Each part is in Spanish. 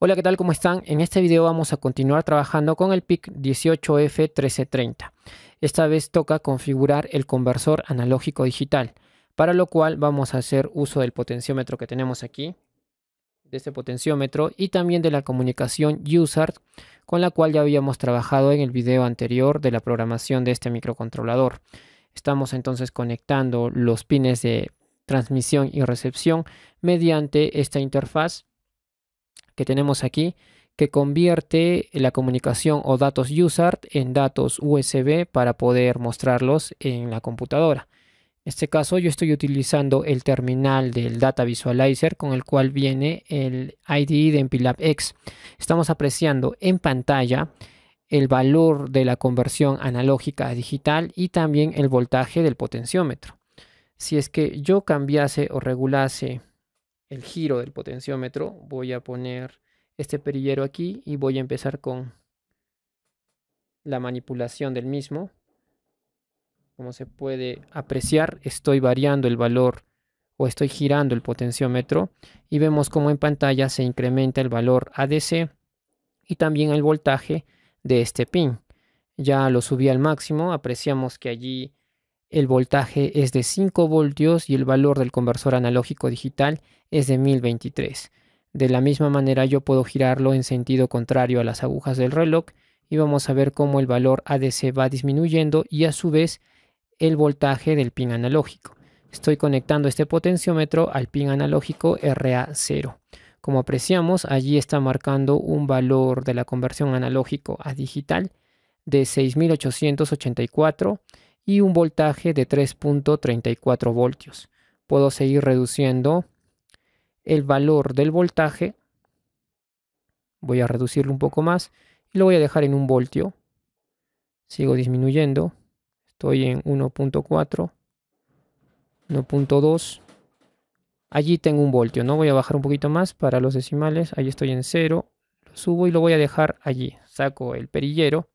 Hola, ¿qué tal? ¿Cómo están? En este video vamos a continuar trabajando con el PIC 18F1330. Esta vez toca configurar el conversor analógico digital, para lo cual vamos a hacer uso del potenciómetro que tenemos aquí, de este potenciómetro, y también de la comunicación USART, con la cual ya habíamos trabajado en el video anterior de la programación de este microcontrolador. Estamos entonces conectando los pines de transmisión y recepción mediante esta interfaz que tenemos aquí que convierte la comunicación o datos USART en datos USB para poder mostrarlos en la computadora. En este caso yo estoy utilizando el terminal del Data Visualizer con el cual viene el id e de Empilab X. Estamos apreciando en pantalla el valor de la conversión analógica a digital y también el voltaje del potenciómetro. Si es que yo cambiase o regulase el giro del potenciómetro, voy a poner este perillero aquí y voy a empezar con la manipulación del mismo. Como se puede apreciar, estoy variando el valor o estoy girando el potenciómetro y vemos cómo en pantalla se incrementa el valor ADC y también el voltaje de este pin. Ya lo subí al máximo, apreciamos que allí el voltaje es de 5 voltios y el valor del conversor analógico digital es de 1023. De la misma manera yo puedo girarlo en sentido contrario a las agujas del reloj y vamos a ver cómo el valor ADC va disminuyendo y a su vez el voltaje del pin analógico. Estoy conectando este potenciómetro al pin analógico RA0. Como apreciamos, allí está marcando un valor de la conversión analógico a digital de 6884 y un voltaje de 3.34 voltios. Puedo seguir reduciendo el valor del voltaje. Voy a reducirlo un poco más y lo voy a dejar en un voltio. Sigo disminuyendo. Estoy en 1.4, 1.2. Allí tengo un voltio, ¿no? Voy a bajar un poquito más para los decimales. Ahí estoy en 0. Lo subo y lo voy a dejar allí. Saco el perillero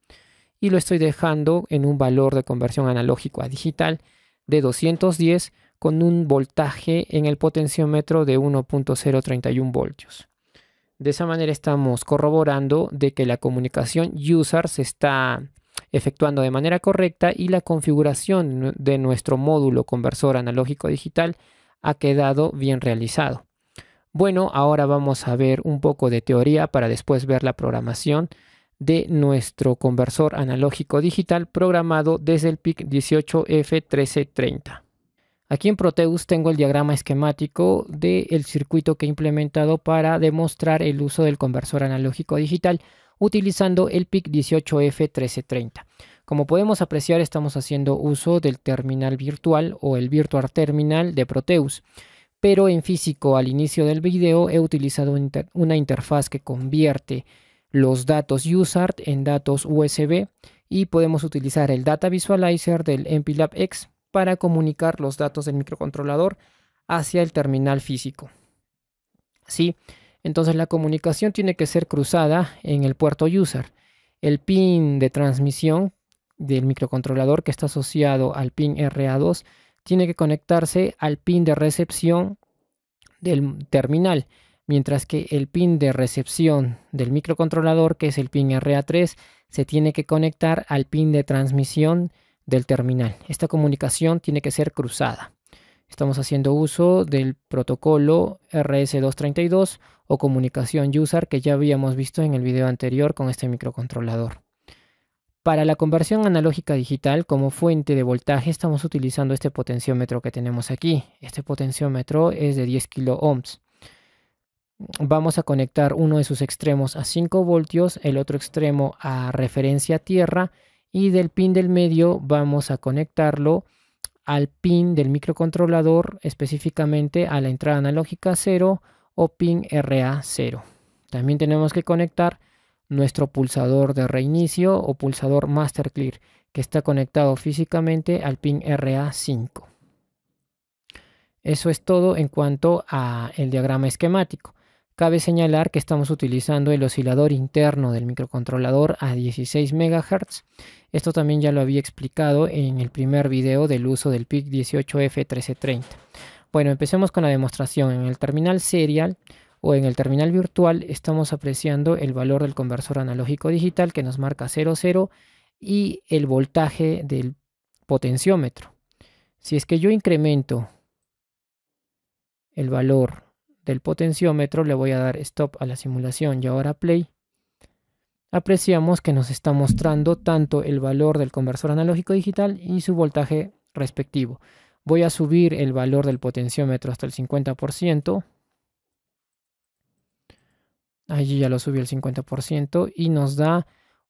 y lo estoy dejando en un valor de conversión analógico a digital de 210 con un voltaje en el potenciómetro de 1.031 voltios. De esa manera estamos corroborando de que la comunicación user se está efectuando de manera correcta y la configuración de nuestro módulo conversor analógico digital ha quedado bien realizado. Bueno, ahora vamos a ver un poco de teoría para después ver la programación de nuestro conversor analógico digital programado desde el PIC 18F1330. Aquí en Proteus tengo el diagrama esquemático del circuito que he implementado para demostrar el uso del conversor analógico digital utilizando el PIC 18F1330. Como podemos apreciar estamos haciendo uso del terminal virtual o el virtual terminal de Proteus pero en físico al inicio del video he utilizado una interfaz que convierte los datos USART en datos USB y podemos utilizar el Data Visualizer del MPLAB X para comunicar los datos del microcontrolador hacia el terminal físico. ¿Sí? Entonces la comunicación tiene que ser cruzada en el puerto USART El pin de transmisión del microcontrolador que está asociado al pin RA2 tiene que conectarse al pin de recepción del terminal mientras que el pin de recepción del microcontrolador, que es el pin RA3, se tiene que conectar al pin de transmisión del terminal. Esta comunicación tiene que ser cruzada. Estamos haciendo uso del protocolo RS232 o comunicación user que ya habíamos visto en el video anterior con este microcontrolador. Para la conversión analógica digital como fuente de voltaje estamos utilizando este potenciómetro que tenemos aquí. Este potenciómetro es de 10 kilo vamos a conectar uno de sus extremos a 5 voltios, el otro extremo a referencia tierra y del pin del medio vamos a conectarlo al pin del microcontrolador, específicamente a la entrada analógica 0 o pin RA0. También tenemos que conectar nuestro pulsador de reinicio o pulsador master clear que está conectado físicamente al pin RA5. Eso es todo en cuanto al diagrama esquemático. Cabe señalar que estamos utilizando el oscilador interno del microcontrolador a 16 MHz. Esto también ya lo había explicado en el primer video del uso del PIC 18F1330. Bueno, empecemos con la demostración. En el terminal serial o en el terminal virtual estamos apreciando el valor del conversor analógico digital que nos marca 00 y el voltaje del potenciómetro. Si es que yo incremento el valor del potenciómetro le voy a dar stop a la simulación y ahora play, apreciamos que nos está mostrando tanto el valor del conversor analógico digital y su voltaje respectivo. Voy a subir el valor del potenciómetro hasta el 50%. Allí ya lo subí al 50% y nos da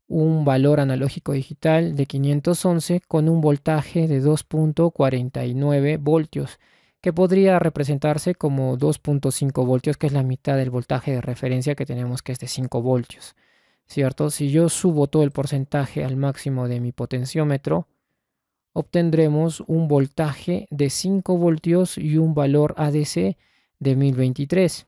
un valor analógico digital de 511 con un voltaje de 2.49 voltios que podría representarse como 2.5 voltios, que es la mitad del voltaje de referencia que tenemos, que es de 5 voltios. ¿Cierto? Si yo subo todo el porcentaje al máximo de mi potenciómetro, obtendremos un voltaje de 5 voltios y un valor ADC de 1023.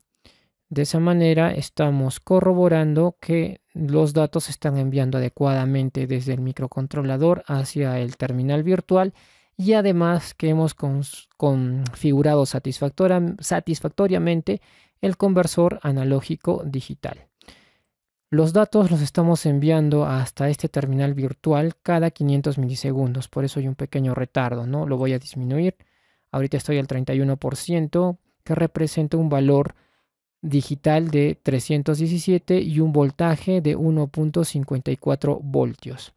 De esa manera estamos corroborando que los datos se están enviando adecuadamente desde el microcontrolador hacia el terminal virtual y además que hemos configurado satisfactoriamente el conversor analógico digital. Los datos los estamos enviando hasta este terminal virtual cada 500 milisegundos, por eso hay un pequeño retardo, ¿no? Lo voy a disminuir. Ahorita estoy al 31%, que representa un valor digital de 317 y un voltaje de 1.54 voltios.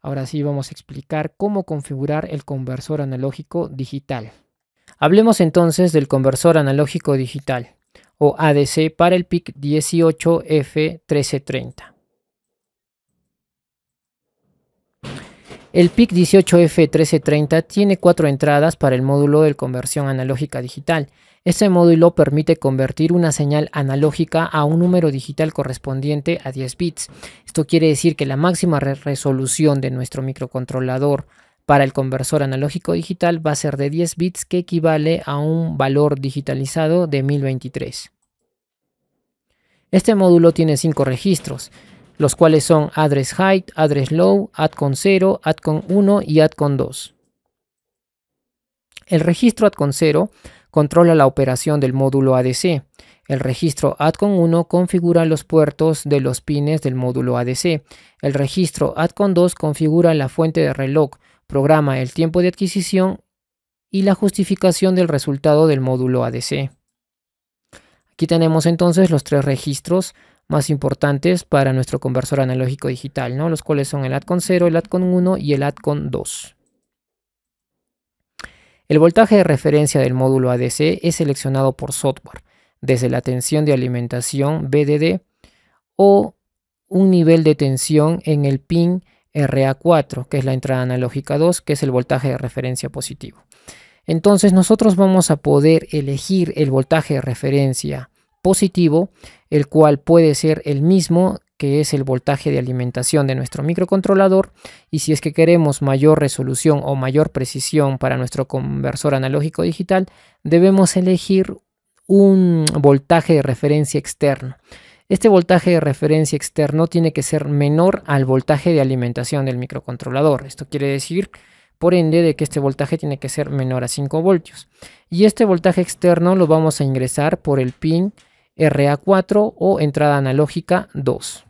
Ahora sí vamos a explicar cómo configurar el conversor analógico digital. Hablemos entonces del conversor analógico digital o ADC para el PIC 18F1330. El PIC 18F1330 tiene cuatro entradas para el módulo de conversión analógica digital este módulo permite convertir una señal analógica a un número digital correspondiente a 10 bits. Esto quiere decir que la máxima resolución de nuestro microcontrolador para el conversor analógico digital va a ser de 10 bits que equivale a un valor digitalizado de 1023. Este módulo tiene 5 registros, los cuales son address height, address low, addcon 0, addcon 1 y addcon 2. El registro addcon 0 controla la operación del módulo ADC. El registro ADCON1 configura los puertos de los pines del módulo ADC. El registro ADCON2 configura la fuente de reloj, programa el tiempo de adquisición y la justificación del resultado del módulo ADC. Aquí tenemos entonces los tres registros más importantes para nuestro conversor analógico digital, ¿no? los cuales son el ADCON0, el ADCON1 y el ADCON2. El voltaje de referencia del módulo ADC es seleccionado por software, desde la tensión de alimentación BDD o un nivel de tensión en el pin RA4, que es la entrada analógica 2, que es el voltaje de referencia positivo. Entonces nosotros vamos a poder elegir el voltaje de referencia positivo, el cual puede ser el mismo que es el voltaje de alimentación de nuestro microcontrolador y si es que queremos mayor resolución o mayor precisión para nuestro conversor analógico digital, debemos elegir un voltaje de referencia externo. Este voltaje de referencia externo tiene que ser menor al voltaje de alimentación del microcontrolador. Esto quiere decir, por ende, de que este voltaje tiene que ser menor a 5 voltios. Y este voltaje externo lo vamos a ingresar por el pin RA4 o entrada analógica 2.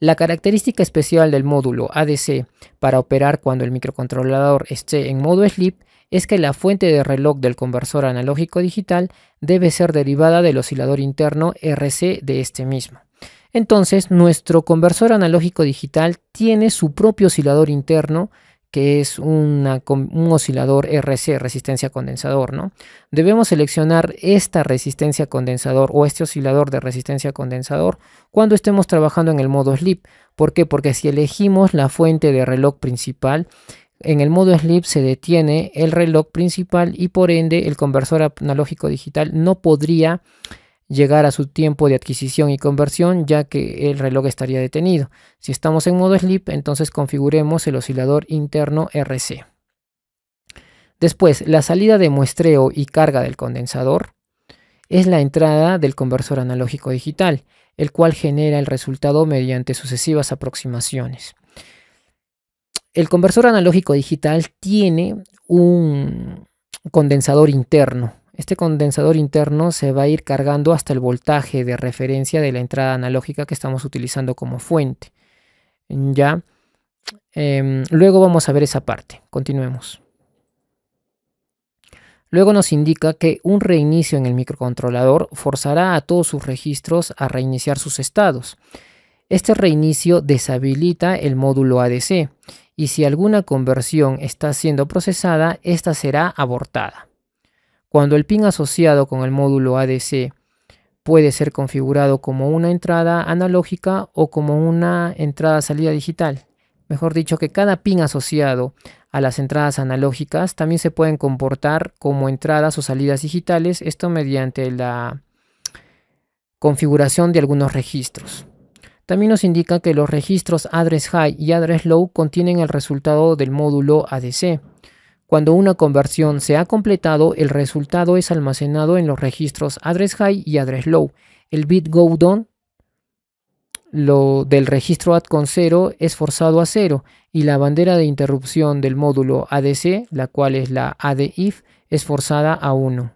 La característica especial del módulo ADC para operar cuando el microcontrolador esté en modo sleep es que la fuente de reloj del conversor analógico digital debe ser derivada del oscilador interno RC de este mismo. Entonces, nuestro conversor analógico digital tiene su propio oscilador interno que es un oscilador RC, resistencia condensador, ¿no? Debemos seleccionar esta resistencia condensador o este oscilador de resistencia condensador cuando estemos trabajando en el modo sleep. ¿Por qué? Porque si elegimos la fuente de reloj principal, en el modo sleep se detiene el reloj principal y por ende el conversor analógico digital no podría llegar a su tiempo de adquisición y conversión ya que el reloj estaría detenido. Si estamos en modo sleep, entonces configuremos el oscilador interno RC. Después, la salida de muestreo y carga del condensador es la entrada del conversor analógico digital, el cual genera el resultado mediante sucesivas aproximaciones. El conversor analógico digital tiene un condensador interno este condensador interno se va a ir cargando hasta el voltaje de referencia de la entrada analógica que estamos utilizando como fuente. Ya. Em, luego vamos a ver esa parte. Continuemos. Luego nos indica que un reinicio en el microcontrolador forzará a todos sus registros a reiniciar sus estados. Este reinicio deshabilita el módulo ADC y si alguna conversión está siendo procesada, esta será abortada. Cuando el pin asociado con el módulo ADC puede ser configurado como una entrada analógica o como una entrada-salida digital. Mejor dicho, que cada pin asociado a las entradas analógicas también se pueden comportar como entradas o salidas digitales, esto mediante la configuración de algunos registros. También nos indica que los registros address high y address low contienen el resultado del módulo ADC. Cuando una conversión se ha completado, el resultado es almacenado en los registros address high y address low. El bit go down lo del registro add con 0 es forzado a 0 y la bandera de interrupción del módulo ADC, la cual es la ADIF, es forzada a 1.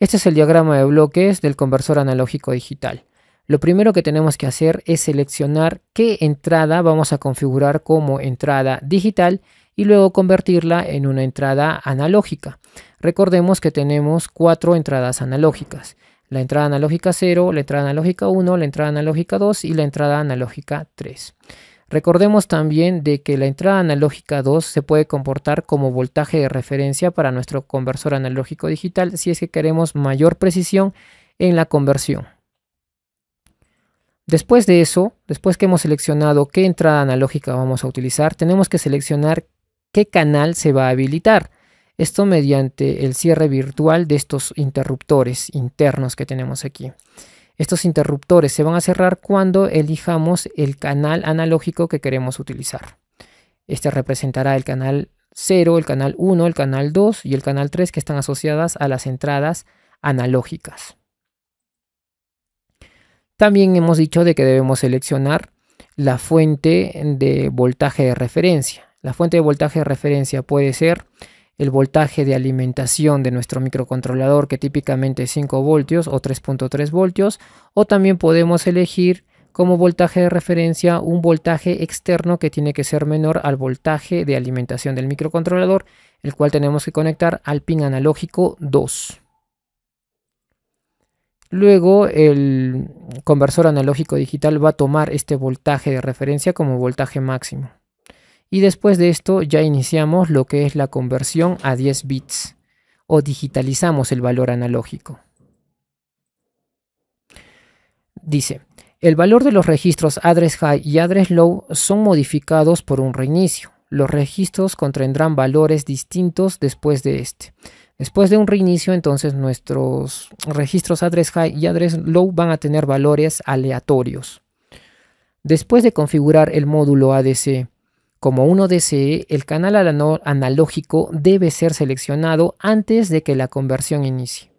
Este es el diagrama de bloques del conversor analógico digital lo primero que tenemos que hacer es seleccionar qué entrada vamos a configurar como entrada digital y luego convertirla en una entrada analógica. Recordemos que tenemos cuatro entradas analógicas. La entrada analógica 0, la entrada analógica 1, la entrada analógica 2 y la entrada analógica 3. Recordemos también de que la entrada analógica 2 se puede comportar como voltaje de referencia para nuestro conversor analógico digital si es que queremos mayor precisión en la conversión. Después de eso, después que hemos seleccionado qué entrada analógica vamos a utilizar, tenemos que seleccionar qué canal se va a habilitar. Esto mediante el cierre virtual de estos interruptores internos que tenemos aquí. Estos interruptores se van a cerrar cuando elijamos el canal analógico que queremos utilizar. Este representará el canal 0, el canal 1, el canal 2 y el canal 3 que están asociadas a las entradas analógicas. También hemos dicho de que debemos seleccionar la fuente de voltaje de referencia. La fuente de voltaje de referencia puede ser el voltaje de alimentación de nuestro microcontrolador que típicamente es 5 voltios o 3.3 voltios o también podemos elegir como voltaje de referencia un voltaje externo que tiene que ser menor al voltaje de alimentación del microcontrolador el cual tenemos que conectar al pin analógico 2. Luego el conversor analógico digital va a tomar este voltaje de referencia como voltaje máximo. Y después de esto ya iniciamos lo que es la conversión a 10 bits o digitalizamos el valor analógico. Dice, el valor de los registros address high y address low son modificados por un reinicio. Los registros contendrán valores distintos después de este. Después de un reinicio, entonces nuestros registros address high y address low van a tener valores aleatorios. Después de configurar el módulo ADC como uno dce el canal analógico debe ser seleccionado antes de que la conversión inicie.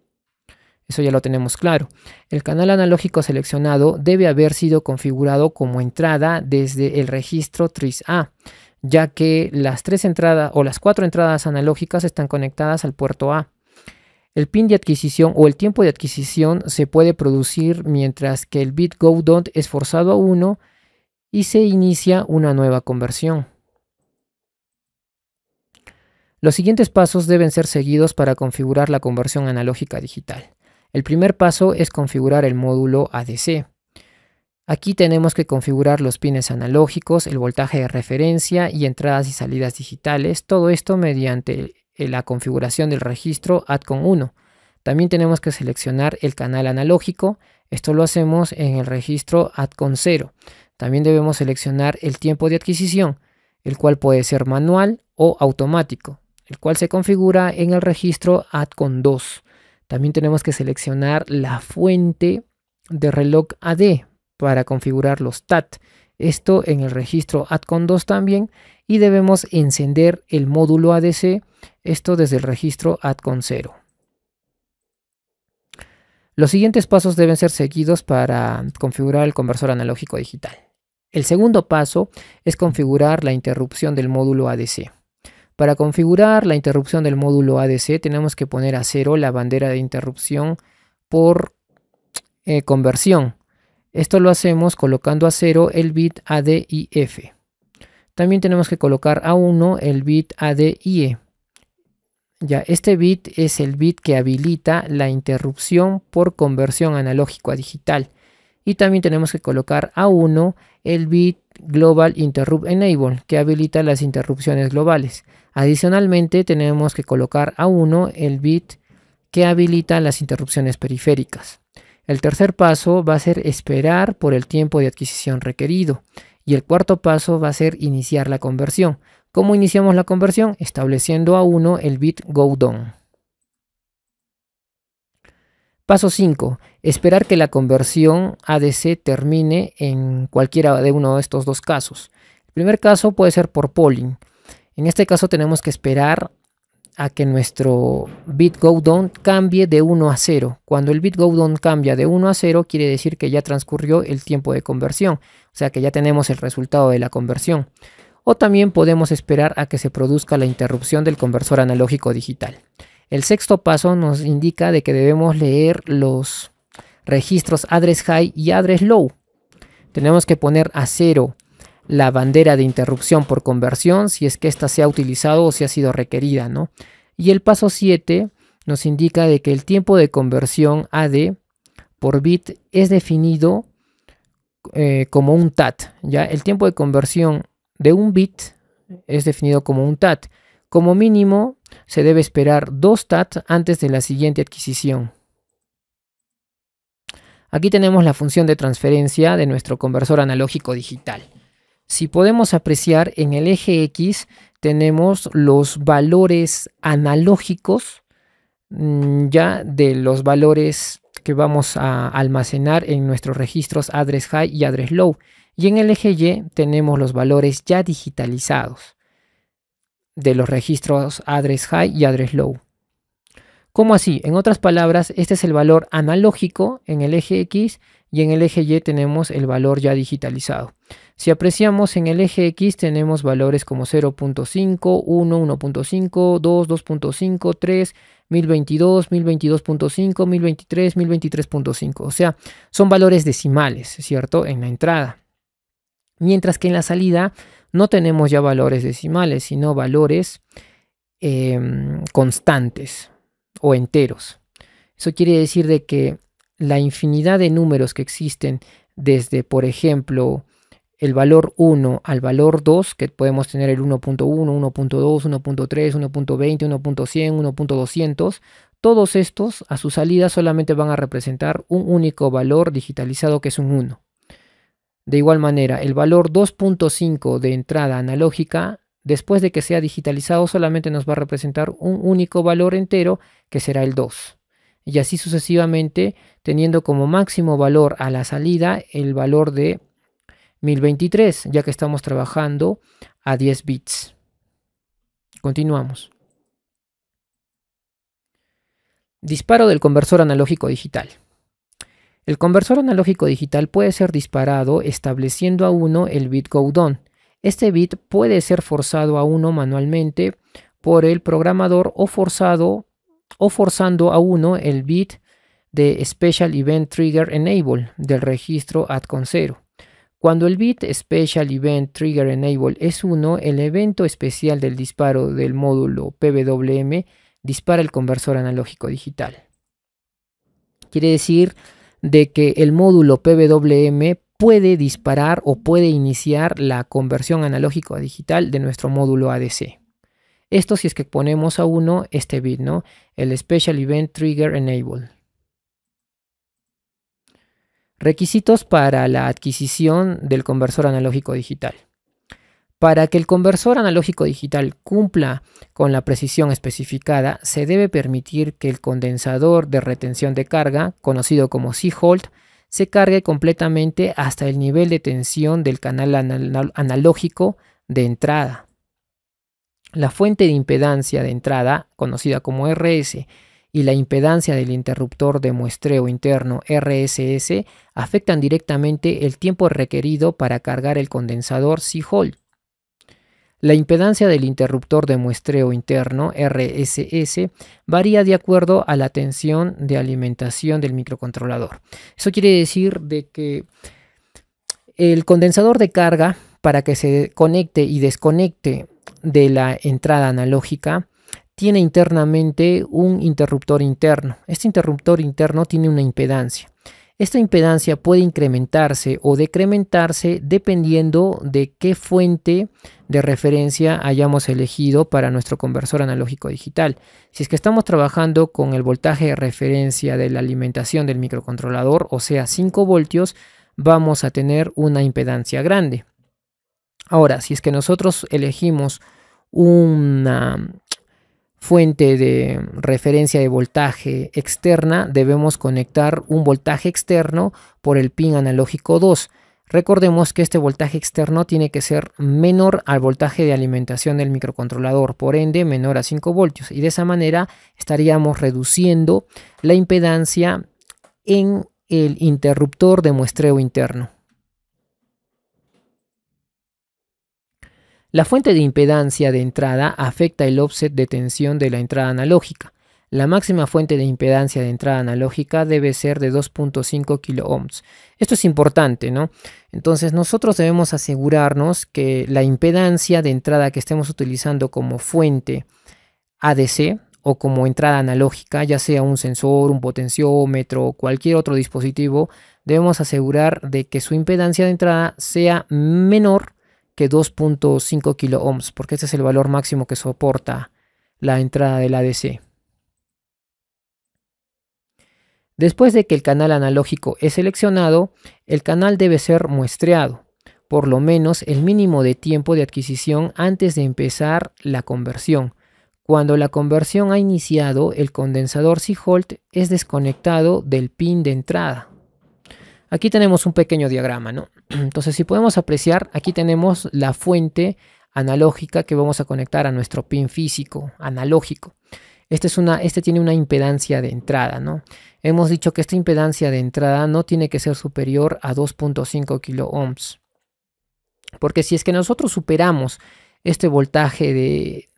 Eso ya lo tenemos claro. El canal analógico seleccionado debe haber sido configurado como entrada desde el registro TRIS A ya que las tres entradas o las cuatro entradas analógicas están conectadas al puerto A. El pin de adquisición o el tiempo de adquisición se puede producir mientras que el bit go don't es forzado a 1 y se inicia una nueva conversión. Los siguientes pasos deben ser seguidos para configurar la conversión analógica digital. El primer paso es configurar el módulo ADC. Aquí tenemos que configurar los pines analógicos, el voltaje de referencia y entradas y salidas digitales, todo esto mediante la configuración del registro ADCON 1. También tenemos que seleccionar el canal analógico, esto lo hacemos en el registro ADCON 0. También debemos seleccionar el tiempo de adquisición, el cual puede ser manual o automático, el cual se configura en el registro ADCON 2. También tenemos que seleccionar la fuente de reloj AD, para configurar los TAT. Esto en el registro ATCON2 también. Y debemos encender el módulo ADC. Esto desde el registro ATCON0. Los siguientes pasos deben ser seguidos para configurar el conversor analógico digital. El segundo paso es configurar la interrupción del módulo ADC. Para configurar la interrupción del módulo ADC tenemos que poner a cero la bandera de interrupción por eh, conversión. Esto lo hacemos colocando a 0 el bit ADIF. F. También tenemos que colocar a 1 el bit ADIE. Ya, este bit es el bit que habilita la interrupción por conversión analógico a digital. Y también tenemos que colocar a 1 el bit Global Interrupt Enable, que habilita las interrupciones globales. Adicionalmente, tenemos que colocar a 1 el bit que habilita las interrupciones periféricas. El tercer paso va a ser esperar por el tiempo de adquisición requerido. Y el cuarto paso va a ser iniciar la conversión. ¿Cómo iniciamos la conversión? Estableciendo a uno el bit go Paso 5. Esperar que la conversión ADC termine en cualquiera de uno de estos dos casos. El primer caso puede ser por polling. En este caso tenemos que esperar a que nuestro bit go down cambie de 1 a 0. Cuando el bit go down cambia de 1 a 0, quiere decir que ya transcurrió el tiempo de conversión, o sea que ya tenemos el resultado de la conversión. O también podemos esperar a que se produzca la interrupción del conversor analógico digital. El sexto paso nos indica de que debemos leer los registros address high y address low. Tenemos que poner a 0 la bandera de interrupción por conversión, si es que ésta se ha utilizado o si ha sido requerida, ¿no? Y el paso 7 nos indica de que el tiempo de conversión AD por bit es definido eh, como un TAT, ¿ya? El tiempo de conversión de un bit es definido como un TAT. Como mínimo, se debe esperar dos TAT antes de la siguiente adquisición. Aquí tenemos la función de transferencia de nuestro conversor analógico digital. Si podemos apreciar en el eje X tenemos los valores analógicos mm, ya de los valores que vamos a almacenar en nuestros registros address high y address low. Y en el eje Y tenemos los valores ya digitalizados de los registros address high y address low. ¿Cómo así? En otras palabras, este es el valor analógico en el eje X y en el eje Y tenemos el valor ya digitalizado. Si apreciamos en el eje X tenemos valores como 0.5, 1, 1.5, 2, 2.5, 3, 1022, 1022.5, 1023, 1023.5. O sea, son valores decimales, ¿cierto? En la entrada. Mientras que en la salida no tenemos ya valores decimales, sino valores em, constantes o enteros. Eso quiere decir de que la infinidad de números que existen desde, por ejemplo, el valor 1 al valor 2, que podemos tener el 1.1, 1.2, 1.3, 1.20, 1.100, 1.200, todos estos a su salida solamente van a representar un único valor digitalizado que es un 1. De igual manera, el valor 2.5 de entrada analógica, después de que sea digitalizado, solamente nos va a representar un único valor entero, que será el 2. Y así sucesivamente, teniendo como máximo valor a la salida el valor de 1023, ya que estamos trabajando a 10 bits. Continuamos. Disparo del conversor analógico digital. El conversor analógico digital puede ser disparado estableciendo a 1 el bit go Este bit puede ser forzado a 1 manualmente por el programador o forzado o forzando a 1 el bit de Special Event Trigger Enable del registro adcon 0. Cuando el Bit Special Event Trigger Enable es 1, el evento especial del disparo del módulo PWM dispara el conversor analógico digital. Quiere decir de que el módulo PWM puede disparar o puede iniciar la conversión analógico a digital de nuestro módulo ADC. Esto si es que ponemos a 1 este bit, ¿no? El Special Event Trigger Enable. Requisitos para la adquisición del conversor analógico digital. Para que el conversor analógico digital cumpla con la precisión especificada, se debe permitir que el condensador de retención de carga, conocido como C-Hold, se cargue completamente hasta el nivel de tensión del canal analógico de entrada. La fuente de impedancia de entrada, conocida como RS, y la impedancia del interruptor de muestreo interno RSS afectan directamente el tiempo requerido para cargar el condensador C-Hall. La impedancia del interruptor de muestreo interno RSS varía de acuerdo a la tensión de alimentación del microcontrolador. Eso quiere decir de que el condensador de carga para que se conecte y desconecte de la entrada analógica tiene internamente un interruptor interno. Este interruptor interno tiene una impedancia. Esta impedancia puede incrementarse o decrementarse dependiendo de qué fuente de referencia hayamos elegido para nuestro conversor analógico digital. Si es que estamos trabajando con el voltaje de referencia de la alimentación del microcontrolador, o sea 5 voltios, vamos a tener una impedancia grande. Ahora, si es que nosotros elegimos una fuente de referencia de voltaje externa, debemos conectar un voltaje externo por el pin analógico 2. Recordemos que este voltaje externo tiene que ser menor al voltaje de alimentación del microcontrolador, por ende menor a 5 voltios, y de esa manera estaríamos reduciendo la impedancia en el interruptor de muestreo interno. La fuente de impedancia de entrada afecta el offset de tensión de la entrada analógica. La máxima fuente de impedancia de entrada analógica debe ser de 2.5 kiloohms. Esto es importante, ¿no? Entonces nosotros debemos asegurarnos que la impedancia de entrada que estemos utilizando como fuente ADC o como entrada analógica, ya sea un sensor, un potenciómetro o cualquier otro dispositivo, debemos asegurar de que su impedancia de entrada sea menor que 2.5 kilo porque este es el valor máximo que soporta la entrada del ADC. Después de que el canal analógico es seleccionado, el canal debe ser muestreado, por lo menos el mínimo de tiempo de adquisición antes de empezar la conversión. Cuando la conversión ha iniciado, el condensador C-Holt es desconectado del pin de entrada. Aquí tenemos un pequeño diagrama, ¿no? Entonces, si podemos apreciar, aquí tenemos la fuente analógica que vamos a conectar a nuestro pin físico, analógico. Este, es una, este tiene una impedancia de entrada, ¿no? Hemos dicho que esta impedancia de entrada no tiene que ser superior a 2.5 kilo Porque si es que nosotros superamos este voltaje de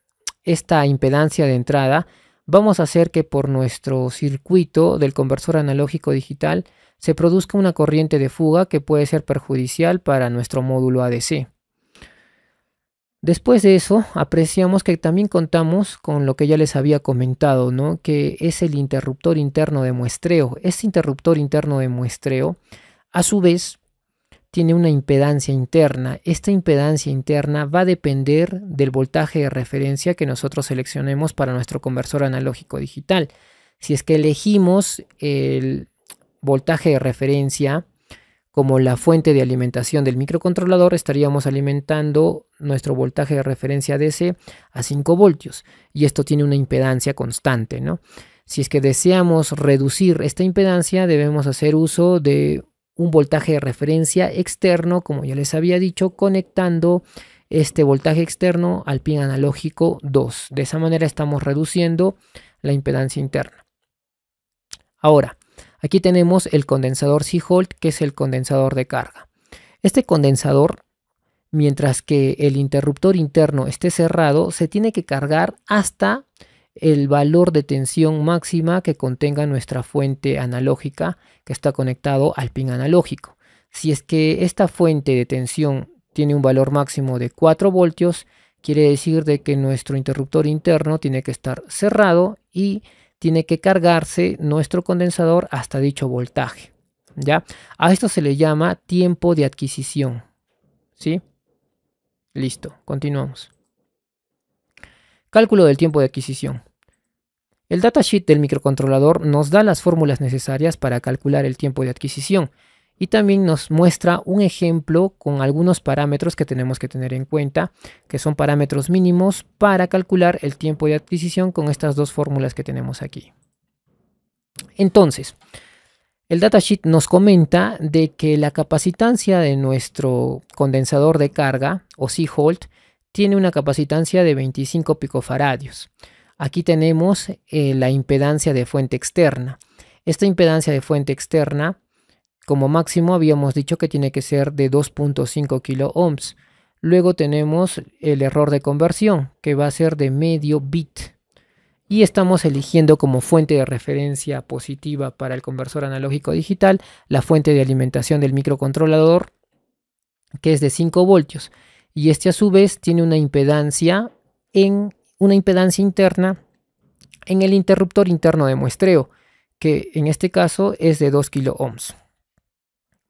esta impedancia de entrada, vamos a hacer que por nuestro circuito del conversor analógico digital se produzca una corriente de fuga que puede ser perjudicial para nuestro módulo ADC. Después de eso, apreciamos que también contamos con lo que ya les había comentado, ¿no? que es el interruptor interno de muestreo. Este interruptor interno de muestreo, a su vez, tiene una impedancia interna. Esta impedancia interna va a depender del voltaje de referencia que nosotros seleccionemos para nuestro conversor analógico digital. Si es que elegimos el voltaje de referencia como la fuente de alimentación del microcontrolador, estaríamos alimentando nuestro voltaje de referencia DC a 5 voltios. Y esto tiene una impedancia constante, ¿no? Si es que deseamos reducir esta impedancia, debemos hacer uso de un voltaje de referencia externo, como ya les había dicho, conectando este voltaje externo al pin analógico 2. De esa manera estamos reduciendo la impedancia interna. Ahora, Aquí tenemos el condensador C-Holt, que es el condensador de carga. Este condensador, mientras que el interruptor interno esté cerrado, se tiene que cargar hasta el valor de tensión máxima que contenga nuestra fuente analógica que está conectado al pin analógico. Si es que esta fuente de tensión tiene un valor máximo de 4 voltios, quiere decir de que nuestro interruptor interno tiene que estar cerrado y tiene que cargarse nuestro condensador hasta dicho voltaje. ¿ya? A esto se le llama tiempo de adquisición. ¿Sí? Listo, continuamos. Cálculo del tiempo de adquisición. El datasheet del microcontrolador nos da las fórmulas necesarias para calcular el tiempo de adquisición y también nos muestra un ejemplo con algunos parámetros que tenemos que tener en cuenta, que son parámetros mínimos para calcular el tiempo de adquisición con estas dos fórmulas que tenemos aquí. Entonces, el datasheet nos comenta de que la capacitancia de nuestro condensador de carga o C-Holt, tiene una capacitancia de 25 picofaradios. Aquí tenemos eh, la impedancia de fuente externa. Esta impedancia de fuente externa como máximo habíamos dicho que tiene que ser de 2.5 kilo ohms. Luego tenemos el error de conversión, que va a ser de medio bit. Y estamos eligiendo como fuente de referencia positiva para el conversor analógico digital la fuente de alimentación del microcontrolador, que es de 5 voltios. Y este a su vez tiene una impedancia en una impedancia interna en el interruptor interno de muestreo, que en este caso es de 2 kilo ohms.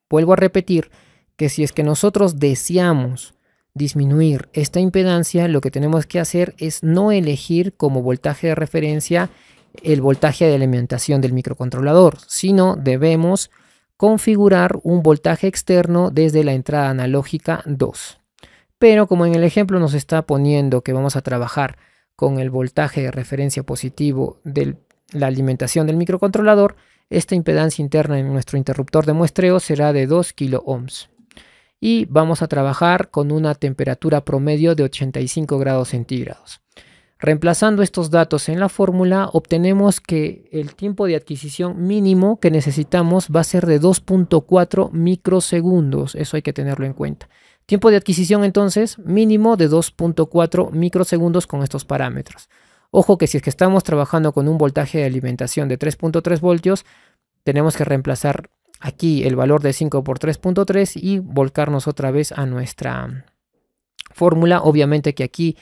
Vuelvo a repetir que si es que nosotros deseamos disminuir esta impedancia, lo que tenemos que hacer es no elegir como voltaje de referencia el voltaje de alimentación del microcontrolador, sino debemos configurar un voltaje externo desde la entrada analógica 2. Pero como en el ejemplo nos está poniendo que vamos a trabajar con el voltaje de referencia positivo de la alimentación del microcontrolador, esta impedancia interna en nuestro interruptor de muestreo será de 2 kilo ohms. Y vamos a trabajar con una temperatura promedio de 85 grados centígrados. Reemplazando estos datos en la fórmula, obtenemos que el tiempo de adquisición mínimo que necesitamos va a ser de 2.4 microsegundos. Eso hay que tenerlo en cuenta. Tiempo de adquisición entonces mínimo de 2.4 microsegundos con estos parámetros. Ojo que si es que estamos trabajando con un voltaje de alimentación de 3.3 voltios, tenemos que reemplazar aquí el valor de 5 por 3.3 y volcarnos otra vez a nuestra fórmula. Obviamente que aquí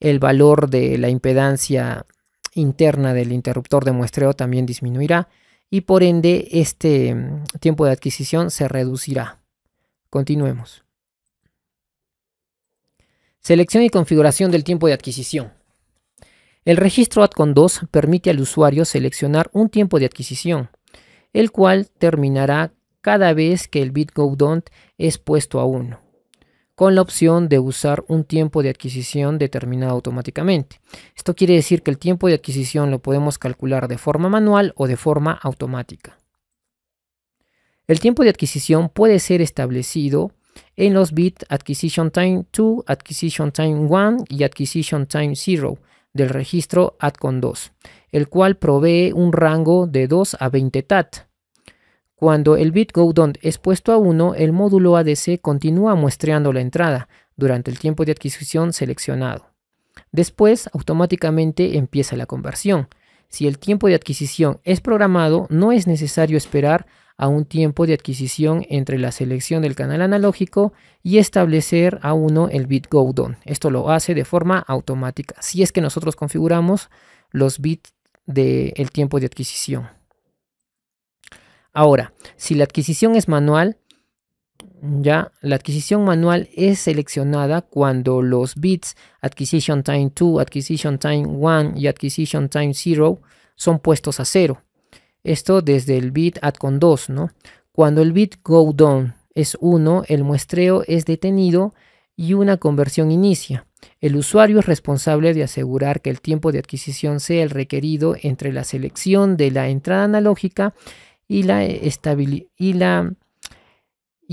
el valor de la impedancia interna del interruptor de muestreo también disminuirá y por ende este mm, tiempo de adquisición se reducirá. Continuemos. Selección y configuración del tiempo de adquisición. El registro ADCON 2 permite al usuario seleccionar un tiempo de adquisición, el cual terminará cada vez que el bit go es puesto a 1, con la opción de usar un tiempo de adquisición determinado automáticamente. Esto quiere decir que el tiempo de adquisición lo podemos calcular de forma manual o de forma automática. El tiempo de adquisición puede ser establecido en los bits Acquisition Time 2, Acquisition Time 1 y Acquisition Time 0 del registro adcon 2 el cual provee un rango de 2 a 20 TAT. Cuando el bit es puesto a 1, el módulo ADC continúa muestreando la entrada durante el tiempo de adquisición seleccionado. Después, automáticamente empieza la conversión. Si el tiempo de adquisición es programado, no es necesario esperar a un tiempo de adquisición entre la selección del canal analógico y establecer a uno el bit go down. Esto lo hace de forma automática, si es que nosotros configuramos los bits del tiempo de adquisición. Ahora, si la adquisición es manual, ¿ya? La adquisición manual es seleccionada cuando los bits Acquisition Time 2, Acquisition Time 1 y Acquisition Time 0 son puestos a cero. Esto desde el bit ADCON 2, ¿no? Cuando el bit go down es 1, el muestreo es detenido y una conversión inicia. El usuario es responsable de asegurar que el tiempo de adquisición sea el requerido entre la selección de la entrada analógica y la, y la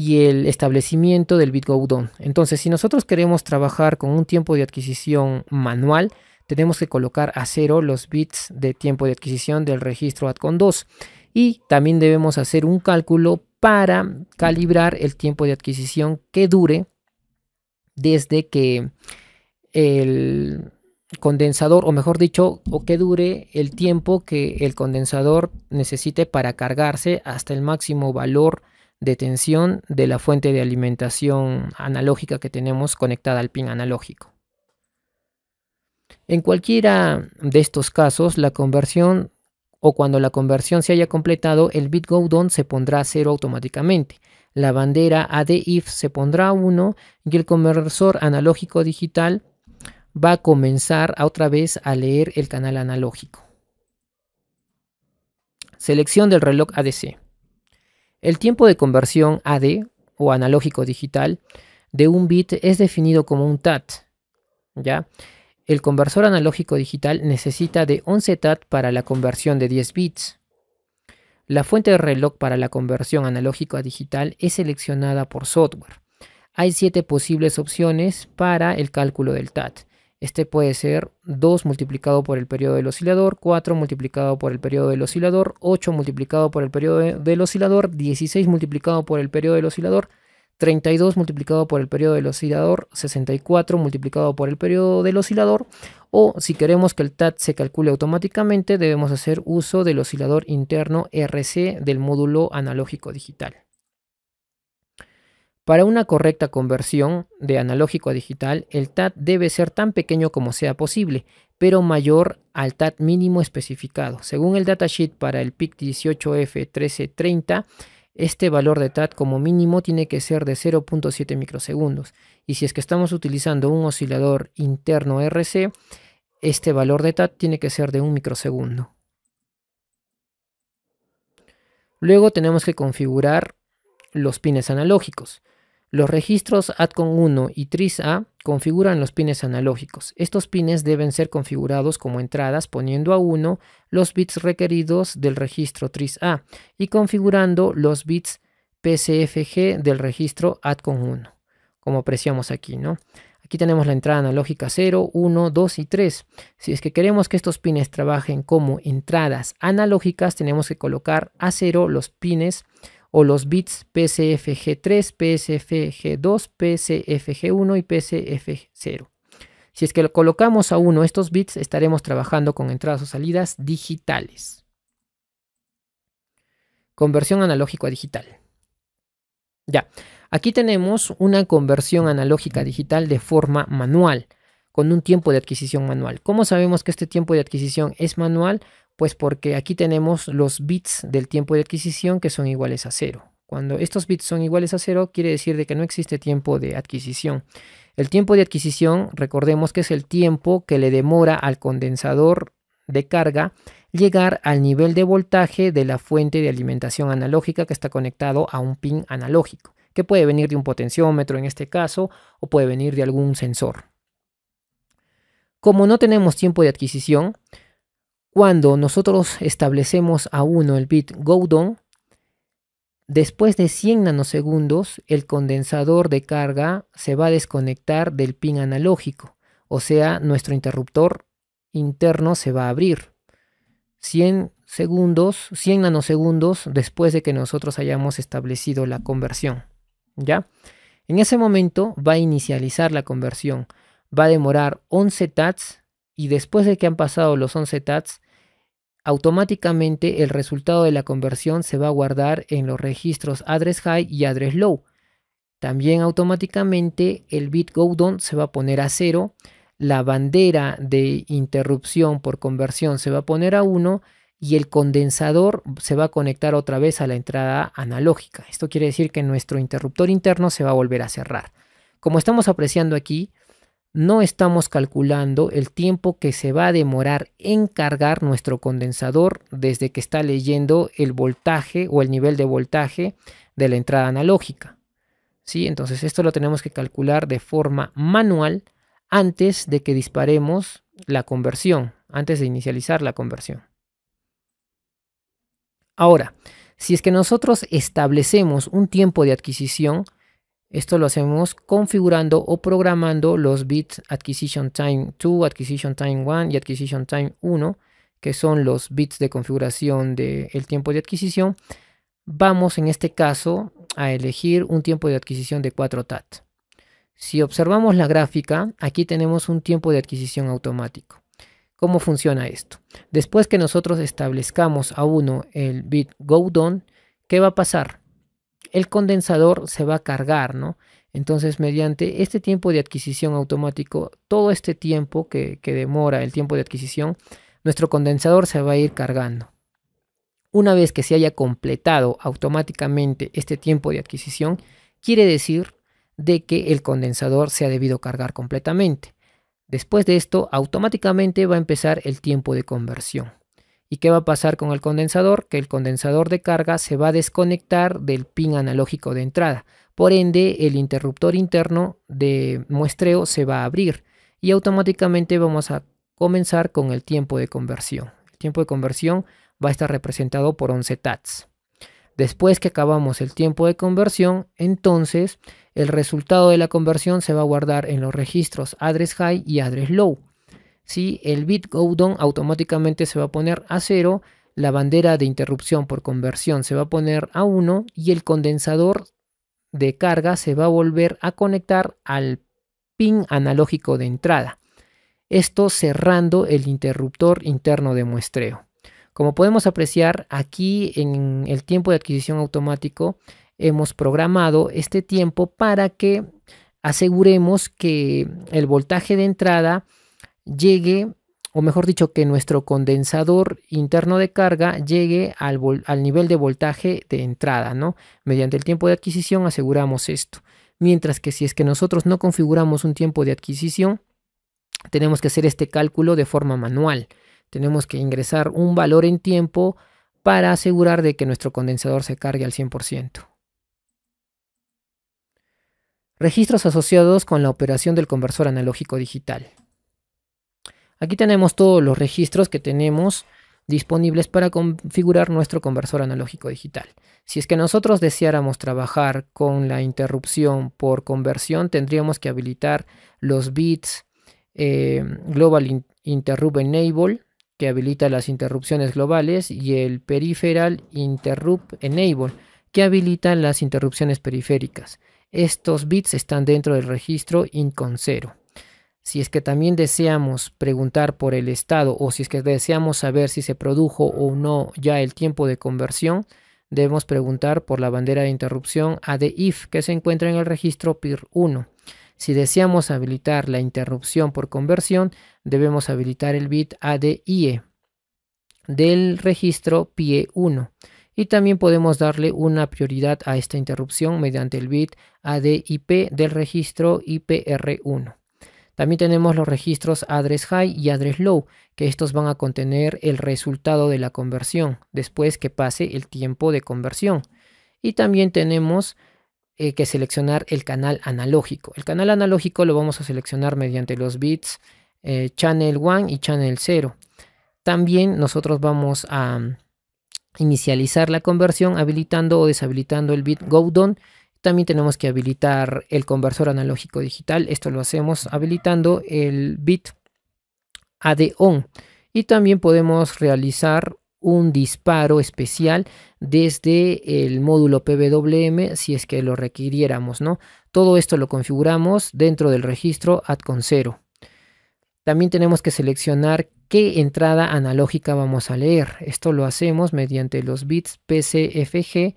y el establecimiento del bit BitGoDown. Entonces, si nosotros queremos trabajar con un tiempo de adquisición manual, tenemos que colocar a cero los bits de tiempo de adquisición del registro ADCON2 y también debemos hacer un cálculo para calibrar el tiempo de adquisición que dure desde que el condensador, o mejor dicho, o que dure el tiempo que el condensador necesite para cargarse hasta el máximo valor de tensión de la fuente de alimentación analógica que tenemos conectada al pin analógico. En cualquiera de estos casos, la conversión o cuando la conversión se haya completado, el bit go se pondrá a cero automáticamente. La bandera ADIF se pondrá a 1 y el conversor analógico digital va a comenzar otra vez a leer el canal analógico. Selección del reloj ADC. El tiempo de conversión AD o analógico digital de un bit es definido como un TAT. ¿ya? El conversor analógico digital necesita de 11 TAT para la conversión de 10 bits. La fuente de reloj para la conversión analógico a digital es seleccionada por software. Hay 7 posibles opciones para el cálculo del TAT. Este puede ser 2 multiplicado por el periodo del oscilador, 4 multiplicado por el periodo del oscilador, 8 multiplicado por el periodo del oscilador, 16 multiplicado por el periodo del oscilador, 32 multiplicado por el periodo del oscilador, 64 multiplicado por el periodo del oscilador, o si queremos que el TAT se calcule automáticamente, debemos hacer uso del oscilador interno RC del módulo analógico digital. Para una correcta conversión de analógico a digital, el TAT debe ser tan pequeño como sea posible, pero mayor al TAT mínimo especificado. Según el datasheet para el PIC 18F1330, este valor de TAT como mínimo tiene que ser de 0.7 microsegundos. Y si es que estamos utilizando un oscilador interno RC, este valor de TAT tiene que ser de 1 microsegundo. Luego tenemos que configurar los pines analógicos. Los registros adcon 1 y TRISA configuran los pines analógicos. Estos pines deben ser configurados como entradas poniendo a 1 los bits requeridos del registro TRISA y configurando los bits PCFG del registro adcon 1, como apreciamos aquí, ¿no? Aquí tenemos la entrada analógica 0, 1, 2 y 3. Si es que queremos que estos pines trabajen como entradas analógicas, tenemos que colocar a 0 los pines o los bits PCFG3, pcfg 2 PCFG1 y pcf 0 Si es que lo colocamos a uno estos bits, estaremos trabajando con entradas o salidas digitales. Conversión analógica a digital. Ya, aquí tenemos una conversión analógica digital de forma manual, con un tiempo de adquisición manual. ¿Cómo sabemos que este tiempo de adquisición es manual? Pues porque aquí tenemos los bits del tiempo de adquisición que son iguales a cero. Cuando estos bits son iguales a cero, quiere decir de que no existe tiempo de adquisición. El tiempo de adquisición, recordemos que es el tiempo que le demora al condensador de carga llegar al nivel de voltaje de la fuente de alimentación analógica que está conectado a un pin analógico, que puede venir de un potenciómetro en este caso o puede venir de algún sensor. Como no tenemos tiempo de adquisición, cuando nosotros establecemos a 1 el bit go después de 100 nanosegundos el condensador de carga se va a desconectar del pin analógico, o sea, nuestro interruptor interno se va a abrir. 100 segundos, 100 nanosegundos después de que nosotros hayamos establecido la conversión, ¿ya? En ese momento va a inicializar la conversión. Va a demorar 11 tats y después de que han pasado los 11 TATs, automáticamente el resultado de la conversión se va a guardar en los registros address high y address low. También automáticamente el bit go se va a poner a 0, la bandera de interrupción por conversión se va a poner a 1 y el condensador se va a conectar otra vez a la entrada analógica. Esto quiere decir que nuestro interruptor interno se va a volver a cerrar. Como estamos apreciando aquí, no estamos calculando el tiempo que se va a demorar en cargar nuestro condensador desde que está leyendo el voltaje o el nivel de voltaje de la entrada analógica. Entonces esto lo tenemos que calcular de forma manual antes de que disparemos la conversión, antes de inicializar la conversión. Ahora, si es que nosotros establecemos un tiempo de adquisición, esto lo hacemos configurando o programando los bits Acquisition Time 2, Acquisition Time 1 y Acquisition Time 1, que son los bits de configuración del tiempo de adquisición. Vamos en este caso a elegir un tiempo de adquisición de 4 TAT. Si observamos la gráfica, aquí tenemos un tiempo de adquisición automático. ¿Cómo funciona esto? Después que nosotros establezcamos a uno el bit go done, ¿qué va a pasar? el condensador se va a cargar, ¿no? Entonces, mediante este tiempo de adquisición automático, todo este tiempo que, que demora el tiempo de adquisición, nuestro condensador se va a ir cargando. Una vez que se haya completado automáticamente este tiempo de adquisición, quiere decir de que el condensador se ha debido cargar completamente. Después de esto, automáticamente va a empezar el tiempo de conversión. ¿Y qué va a pasar con el condensador? Que el condensador de carga se va a desconectar del pin analógico de entrada. Por ende, el interruptor interno de muestreo se va a abrir y automáticamente vamos a comenzar con el tiempo de conversión. El tiempo de conversión va a estar representado por 11 tats. Después que acabamos el tiempo de conversión, entonces el resultado de la conversión se va a guardar en los registros address high y address low. Si el bit go down automáticamente se va a poner a 0, la bandera de interrupción por conversión se va a poner a 1 y el condensador de carga se va a volver a conectar al pin analógico de entrada. Esto cerrando el interruptor interno de muestreo. Como podemos apreciar, aquí en el tiempo de adquisición automático hemos programado este tiempo para que aseguremos que el voltaje de entrada llegue, o mejor dicho, que nuestro condensador interno de carga llegue al, nivel de voltaje de entrada, ¿no? Mediante el tiempo de adquisición aseguramos esto. Mientras que si es que nosotros no configuramos un tiempo de adquisición, tenemos que hacer este cálculo de forma manual. Tenemos que ingresar un valor en tiempo para asegurar de que nuestro condensador se cargue al 100%. Registros asociados con la operación del conversor analógico digital. Aquí tenemos todos los registros que tenemos disponibles para configurar nuestro conversor analógico digital. Si es que nosotros deseáramos trabajar con la interrupción por conversión, tendríamos que habilitar los bits eh, Global Interrupt Enable, que habilita las interrupciones globales, y el Peripheral Interrupt Enable, que habilita las interrupciones periféricas. Estos bits están dentro del registro INCON0. Si es que también deseamos preguntar por el estado o si es que deseamos saber si se produjo o no ya el tiempo de conversión, debemos preguntar por la bandera de interrupción ADIF que se encuentra en el registro PIR1. Si deseamos habilitar la interrupción por conversión, debemos habilitar el bit ADIE del registro PIE1 y también podemos darle una prioridad a esta interrupción mediante el bit ADIP del registro IPR1. También tenemos los registros address high y address low, que estos van a contener el resultado de la conversión después que pase el tiempo de conversión. Y también tenemos eh, que seleccionar el canal analógico. El canal analógico lo vamos a seleccionar mediante los bits eh, channel 1 y channel 0. También nosotros vamos a mm, inicializar la conversión habilitando o deshabilitando el bit go down también tenemos que habilitar el conversor analógico digital. Esto lo hacemos habilitando el bit ADON. Y también podemos realizar un disparo especial desde el módulo PWM si es que lo requiriéramos, ¿no? Todo esto lo configuramos dentro del registro ADCON0. También tenemos que seleccionar qué entrada analógica vamos a leer. Esto lo hacemos mediante los bits PCFG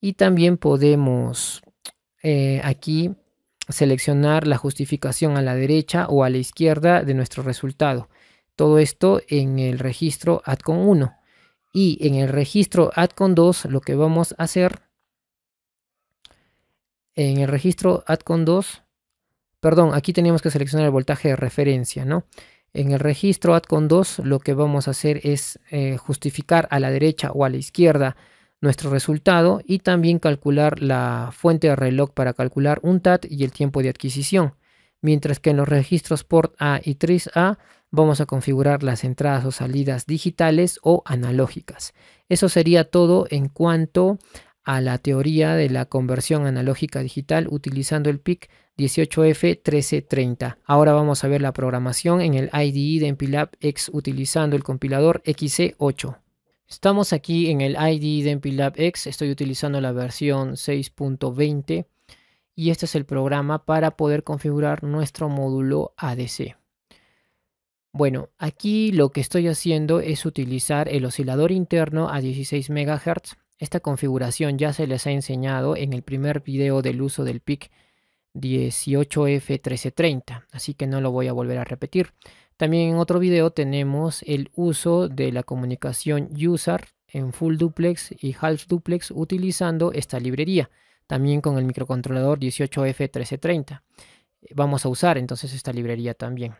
y también podemos eh, aquí seleccionar la justificación a la derecha o a la izquierda de nuestro resultado. Todo esto en el registro con 1. Y en el registro con 2 lo que vamos a hacer, en el registro con 2, perdón, aquí teníamos que seleccionar el voltaje de referencia, ¿no? En el registro con 2 lo que vamos a hacer es eh, justificar a la derecha o a la izquierda nuestro resultado y también calcular la fuente de reloj para calcular un TAT y el tiempo de adquisición. Mientras que en los registros port A y 3A vamos a configurar las entradas o salidas digitales o analógicas. Eso sería todo en cuanto a la teoría de la conversión analógica digital utilizando el PIC 18F1330. Ahora vamos a ver la programación en el IDE de Empilab X utilizando el compilador XC8. Estamos aquí en el ID DEMPILAB X, estoy utilizando la versión 6.20 y este es el programa para poder configurar nuestro módulo ADC. Bueno, aquí lo que estoy haciendo es utilizar el oscilador interno a 16 MHz. Esta configuración ya se les ha enseñado en el primer video del uso del PIC 18F1330, así que no lo voy a volver a repetir. También en otro video tenemos el uso de la comunicación user en full duplex y half duplex utilizando esta librería, también con el microcontrolador 18F1330. Vamos a usar entonces esta librería también.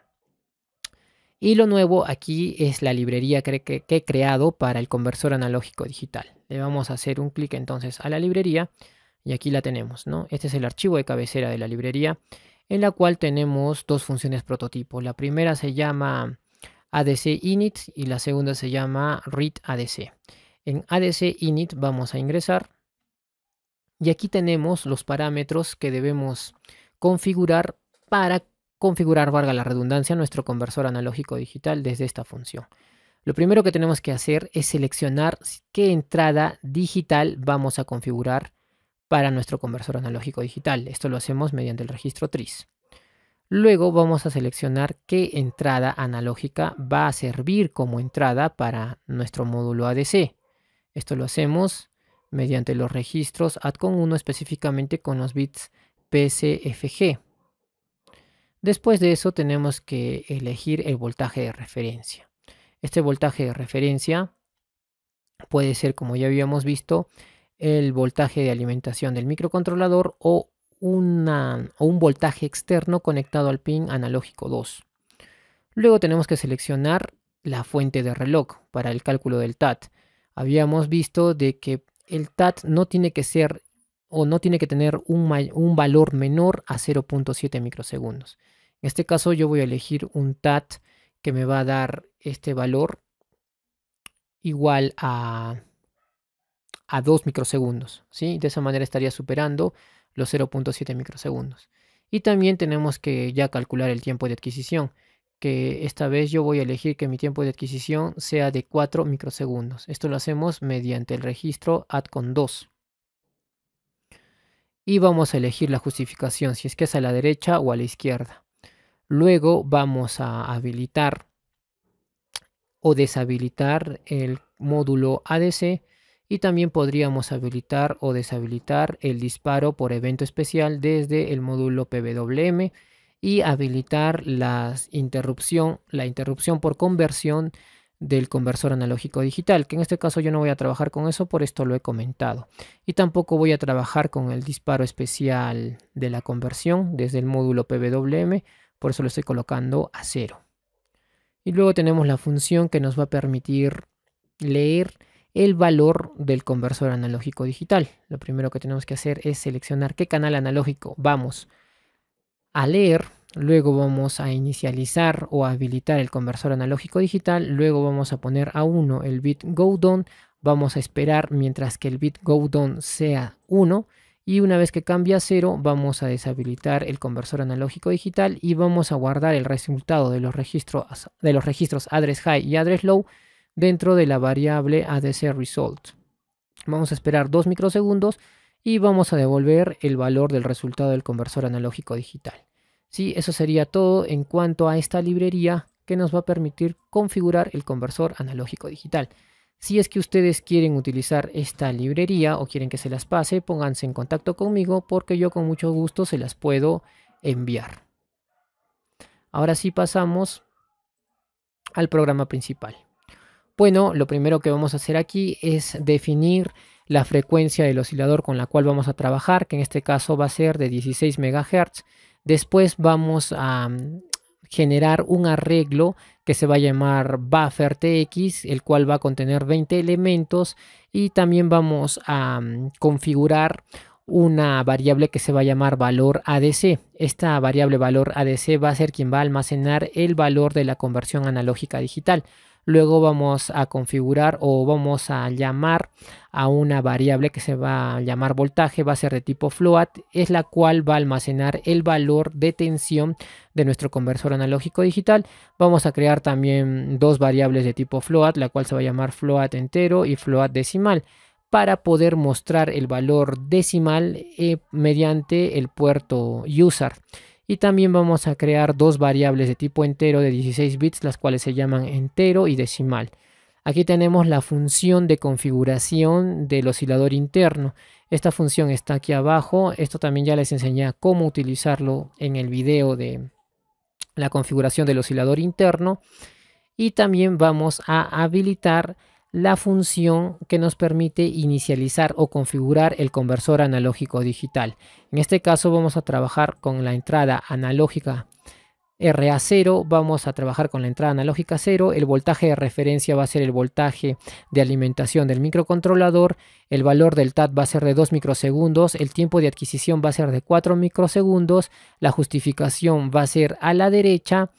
Y lo nuevo aquí es la librería que, he creado para el conversor analógico digital. Le vamos a hacer un clic entonces a la librería y aquí la tenemos, ¿no? Este es el archivo de cabecera de la librería en la cual tenemos dos funciones prototipo. La primera se llama ADC init y la segunda se llama read ADC. En ADC init vamos a ingresar y aquí tenemos los parámetros que debemos configurar para configurar, valga la redundancia, nuestro conversor analógico digital desde esta función. Lo primero que tenemos que hacer es seleccionar qué entrada digital vamos a configurar para nuestro conversor analógico digital. Esto lo hacemos mediante el registro TRIS. Luego vamos a seleccionar qué entrada analógica va a servir como entrada para nuestro módulo ADC. Esto lo hacemos mediante los registros ADCON1 específicamente con los bits PCFG. Después de eso tenemos que elegir el voltaje de referencia. Este voltaje de referencia puede ser, como ya habíamos visto, el voltaje de alimentación del microcontrolador o, una, un voltaje externo conectado al pin analógico 2. Luego tenemos que seleccionar la fuente de reloj para el cálculo del TAT. Habíamos visto de que el TAT no tiene que ser o no tiene que tener un, un valor menor a 0.7 microsegundos. En este caso yo voy a elegir un TAT que me va a dar este valor igual a a 2 microsegundos. ¿sí? De esa manera estaría superando los 0.7 microsegundos. Y también tenemos que ya calcular el tiempo de adquisición, que esta vez yo voy a elegir que mi tiempo de adquisición sea de 4 microsegundos. Esto lo hacemos mediante el registro ADCON2. Y vamos a elegir la justificación, si es que es a la derecha o a la izquierda. Luego vamos a habilitar o deshabilitar el módulo ADC y también podríamos habilitar o deshabilitar el disparo por evento especial desde el módulo PWM y habilitar las interrupción, la interrupción por conversión del conversor analógico digital, que en este caso yo no voy a trabajar con eso, por esto lo he comentado. Y tampoco voy a trabajar con el disparo especial de la conversión desde el módulo PWM, por eso lo estoy colocando a cero. Y luego tenemos la función que nos va a permitir leer el valor del conversor analógico digital. Lo primero que tenemos que hacer es seleccionar qué canal analógico vamos a leer. Luego vamos a inicializar o habilitar el conversor analógico digital. Luego vamos a poner a 1 el bit go down. Vamos a esperar mientras que el bit go down sea 1. Y una vez que cambia a 0 vamos a deshabilitar el conversor analógico digital y vamos a guardar el resultado de los registros, de los registros address high y address low dentro de la variable ADC result. Vamos a esperar 2 microsegundos y vamos a devolver el valor del resultado del conversor analógico digital. Sí, eso sería todo en cuanto a esta librería que nos va a permitir configurar el conversor analógico digital. Si es que ustedes quieren utilizar esta librería o quieren que se las pase, pónganse en contacto conmigo porque yo con mucho gusto se las puedo enviar. Ahora sí pasamos al programa principal. Bueno, lo primero que vamos a hacer aquí es definir la frecuencia del oscilador con la cual vamos a trabajar, que en este caso va a ser de 16 MHz. Después vamos a mm, generar un arreglo que se va a llamar buffer TX, el cual va a contener 20 elementos y también vamos a mm, configurar una variable que se va a llamar valor ADC. Esta variable valor ADC va a ser quien va a almacenar el valor de la conversión analógica digital. Luego vamos a configurar o vamos a llamar a una variable que se va a llamar voltaje, va a ser de tipo float, es la cual va a almacenar el valor de tensión de nuestro conversor analógico digital. Vamos a crear también dos variables de tipo float, la cual se va a llamar float entero y float decimal para poder mostrar el valor decimal eh, mediante el puerto user. Y también vamos a crear dos variables de tipo entero de 16 bits, las cuales se llaman entero y decimal. Aquí tenemos la función de configuración del oscilador interno. Esta función está aquí abajo. Esto también ya les enseñé cómo utilizarlo en el video de la configuración del oscilador interno. Y también vamos a habilitar la función que nos permite inicializar o configurar el conversor analógico digital. En este caso vamos a trabajar con la entrada analógica RA0, vamos a trabajar con la entrada analógica 0, el voltaje de referencia va a ser el voltaje de alimentación del microcontrolador, el valor del TAT va a ser de 2 microsegundos, el tiempo de adquisición va a ser de 4 microsegundos, la justificación va a ser a la derecha,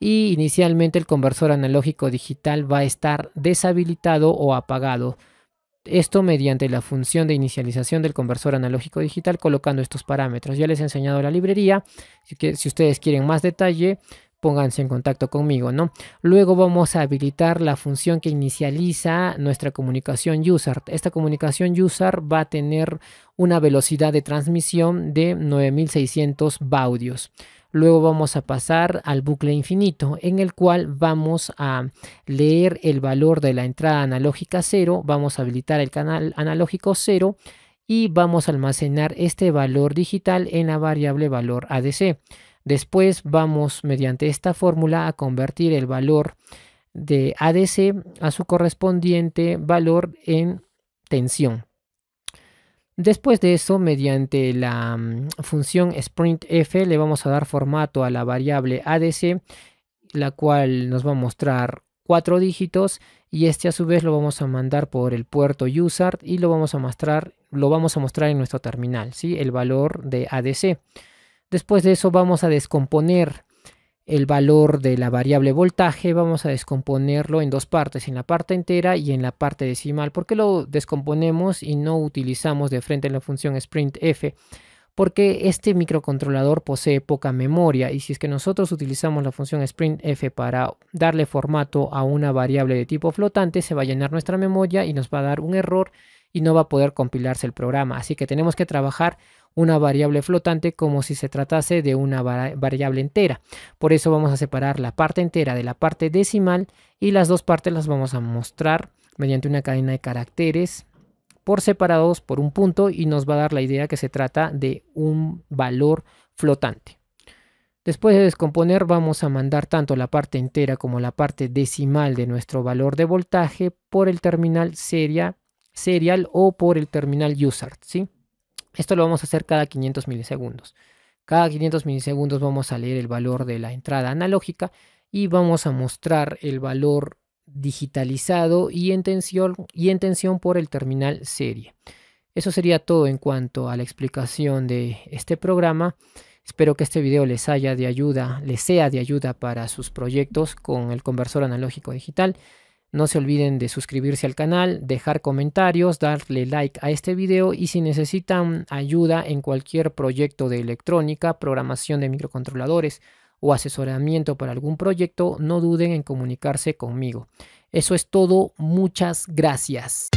y inicialmente el conversor analógico digital va a estar deshabilitado o apagado. Esto mediante la función de inicialización del conversor analógico digital colocando estos parámetros. Ya les he enseñado la librería, que si ustedes quieren más detalle, pónganse en contacto conmigo, ¿no? Luego vamos a habilitar la función que inicializa nuestra comunicación user. Esta comunicación user va a tener una velocidad de transmisión de 9600 baudios. Luego vamos a pasar al bucle infinito, en el cual vamos a leer el valor de la entrada analógica 0, vamos a habilitar el canal analógico 0 y vamos a almacenar este valor digital en la variable valor ADC. Después vamos mediante esta fórmula a convertir el valor de ADC a su correspondiente valor en tensión. Después de eso, mediante la mm, función sprintf, le vamos a dar formato a la variable adc, la cual nos va a mostrar cuatro dígitos y este a su vez lo vamos a mandar por el puerto USART y lo vamos a mostrar, lo vamos a mostrar en nuestro terminal, ¿sí? el valor de adc. Después de eso vamos a descomponer el valor de la variable voltaje, vamos a descomponerlo en dos partes, en la parte entera y en la parte decimal. ¿Por qué lo descomponemos y no utilizamos de frente la función sprintf? Porque este microcontrolador posee poca memoria y si es que nosotros utilizamos la función sprintf para darle formato a una variable de tipo flotante, se va a llenar nuestra memoria y nos va a dar un error y no va a poder compilarse el programa. Así que tenemos que trabajar una variable flotante como si se tratase de una variable entera. Por eso vamos a separar la parte entera de la parte decimal y las dos partes las vamos a mostrar mediante una cadena de caracteres por separados por un punto y nos va a dar la idea que se trata de un valor flotante. Después de descomponer vamos a mandar tanto la parte entera como la parte decimal de nuestro valor de voltaje por el terminal seria serial o por el terminal USART, ¿sí? Esto lo vamos a hacer cada 500 milisegundos. Cada 500 milisegundos vamos a leer el valor de la entrada analógica y vamos a mostrar el valor digitalizado y en tensión, y en tensión por el terminal serie. Eso sería todo en cuanto a la explicación de este programa. Espero que este video les haya de ayuda, les sea de ayuda para sus proyectos con el conversor analógico digital. No se olviden de suscribirse al canal, dejar comentarios, darle like a este video y si necesitan ayuda en cualquier proyecto de electrónica, programación de microcontroladores o asesoramiento para algún proyecto, no duden en comunicarse conmigo. Eso es todo, muchas gracias.